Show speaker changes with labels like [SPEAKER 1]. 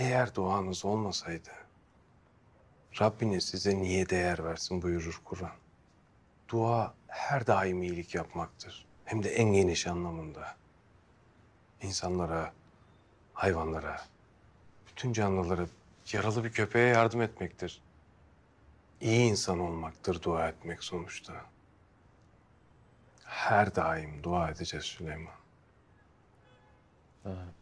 [SPEAKER 1] Eğer duanız olmasaydı Rabbiniz size niye değer versin buyurur Kur'an. Dua her daim iyilik yapmaktır. Hem de en geniş anlamında. İnsanlara, hayvanlara, bütün canlılara, yaralı bir köpeğe yardım etmektir. İyi insan olmaktır dua etmek sonuçta. Her daim dua edeceğiz Süleyman. Evet.